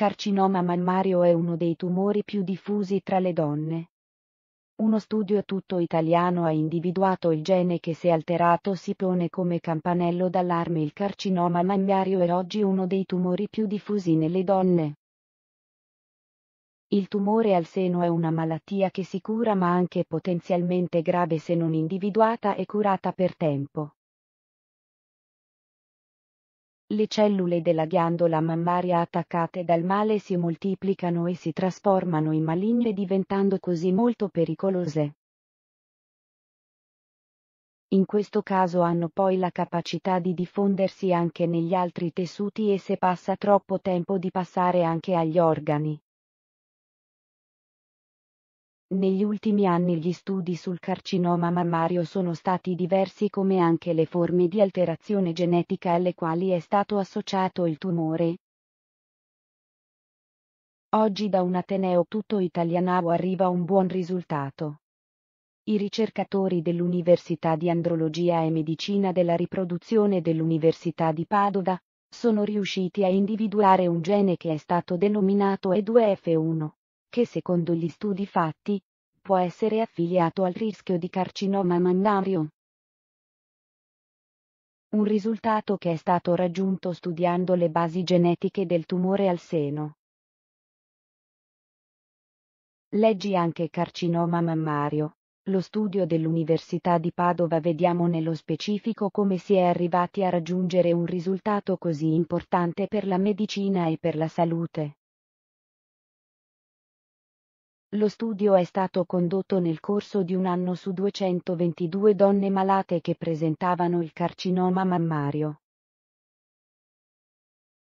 carcinoma mammario è uno dei tumori più diffusi tra le donne. Uno studio tutto italiano ha individuato il gene che se alterato si pone come campanello d'allarme il carcinoma mammario è oggi uno dei tumori più diffusi nelle donne. Il tumore al seno è una malattia che si cura ma anche potenzialmente grave se non individuata e curata per tempo le cellule della ghiandola mammaria attaccate dal male si moltiplicano e si trasformano in maligne diventando così molto pericolose. In questo caso hanno poi la capacità di diffondersi anche negli altri tessuti e se passa troppo tempo di passare anche agli organi. Negli ultimi anni gli studi sul carcinoma mammario sono stati diversi come anche le forme di alterazione genetica alle quali è stato associato il tumore. Oggi da un Ateneo tutto italiano arriva un buon risultato. I ricercatori dell'Università di Andrologia e Medicina della Riproduzione dell'Università di Padova sono riusciti a individuare un gene che è stato denominato E2F1 che secondo gli studi fatti, può essere affiliato al rischio di carcinoma mammario. Un risultato che è stato raggiunto studiando le basi genetiche del tumore al seno. Leggi anche carcinoma mammario. Lo studio dell'Università di Padova vediamo nello specifico come si è arrivati a raggiungere un risultato così importante per la medicina e per la salute. Lo studio è stato condotto nel corso di un anno su 222 donne malate che presentavano il carcinoma mammario.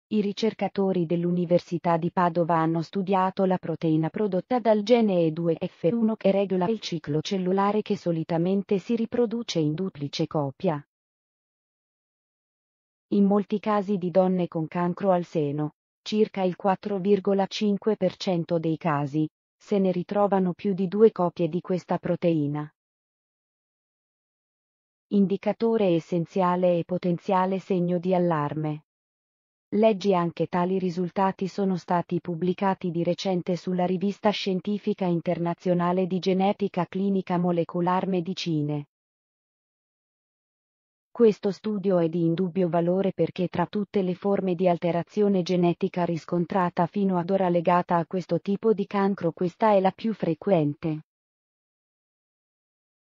I ricercatori dell'Università di Padova hanno studiato la proteina prodotta dal gene E2F1 che regola il ciclo cellulare che solitamente si riproduce in duplice copia. In molti casi di donne con cancro al seno, circa il 4,5% dei casi, se ne ritrovano più di due copie di questa proteina. Indicatore essenziale e potenziale segno di allarme. Leggi anche tali risultati sono stati pubblicati di recente sulla rivista scientifica internazionale di genetica clinica molecular medicine. Questo studio è di indubbio valore perché tra tutte le forme di alterazione genetica riscontrata fino ad ora legata a questo tipo di cancro questa è la più frequente.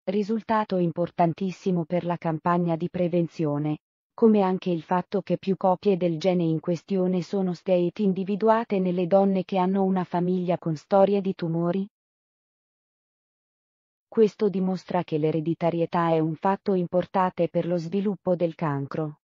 Risultato importantissimo per la campagna di prevenzione, come anche il fatto che più copie del gene in questione sono state individuate nelle donne che hanno una famiglia con storie di tumori, questo dimostra che l'ereditarietà è un fatto importante per lo sviluppo del cancro.